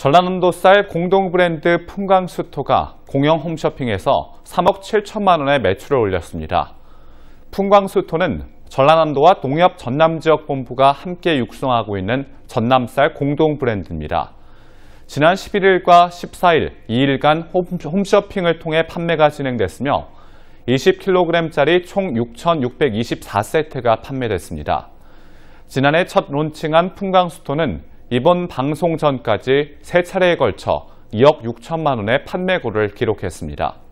전라남도 쌀 공동 브랜드 풍광수토가 공영 홈쇼핑에서 3억 7천만 원의 매출을 올렸습니다. 풍광수토는 전라남도와 동엽 전남지역본부가 함께 육성하고 있는 전남쌀 공동 브랜드입니다. 지난 11일과 14일 2일간 홈쇼핑을 통해 판매가 진행됐으며 20kg짜리 총 6,624세트가 판매됐습니다. 지난해 첫 론칭한 풍광수토는 이번 방송 전까지 세차례에 걸쳐 2억 6천만 원의 판매고를 기록했습니다.